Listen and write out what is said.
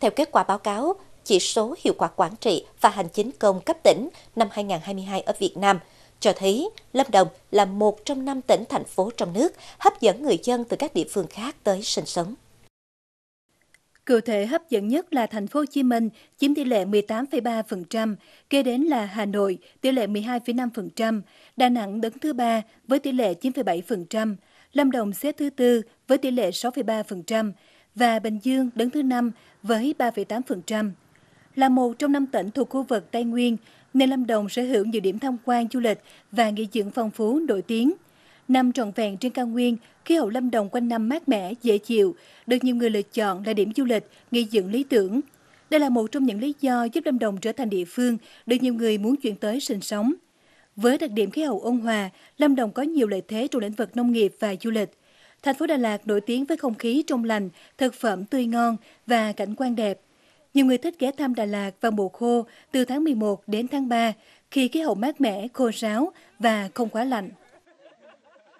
Theo kết quả báo cáo, chỉ số hiệu quả quản trị và hành chính công cấp tỉnh năm 2022 ở Việt Nam cho thấy Lâm Đồng là một trong năm tỉnh thành phố trong nước hấp dẫn người dân từ các địa phương khác tới sinh sống. Cụ thể hấp dẫn nhất là thành phố Hồ Chí Minh chiếm tỷ lệ 18,3%, kế đến là Hà Nội tỷ lệ 12,5%, Đà Nẵng đứng thứ ba với tỷ lệ 9,7%, Lâm Đồng xếp thứ tư với tỷ lệ 6,3%, và Bình Dương đứng thứ năm với 3,8%. Là một trong năm tỉnh thuộc khu vực Tây Nguyên, nên Lâm Đồng sở hữu nhiều điểm tham quan du lịch và nghỉ dưỡng phong phú nổi tiếng. Nằm trọn vẹn trên cao nguyên, khí hậu Lâm Đồng quanh năm mát mẻ, dễ chịu, được nhiều người lựa chọn là điểm du lịch, nghỉ dưỡng lý tưởng. Đây là một trong những lý do giúp Lâm Đồng trở thành địa phương được nhiều người muốn chuyển tới sinh sống. Với đặc điểm khí hậu ôn hòa, Lâm Đồng có nhiều lợi thế trong lĩnh vực nông nghiệp và du lịch – Thành phố Đà Lạt nổi tiếng với không khí trong lành, thực phẩm tươi ngon và cảnh quan đẹp. Nhiều người thích ghé thăm Đà Lạt vào mùa khô từ tháng 11 đến tháng 3 khi khí hậu mát mẻ, khô ráo và không quá lạnh.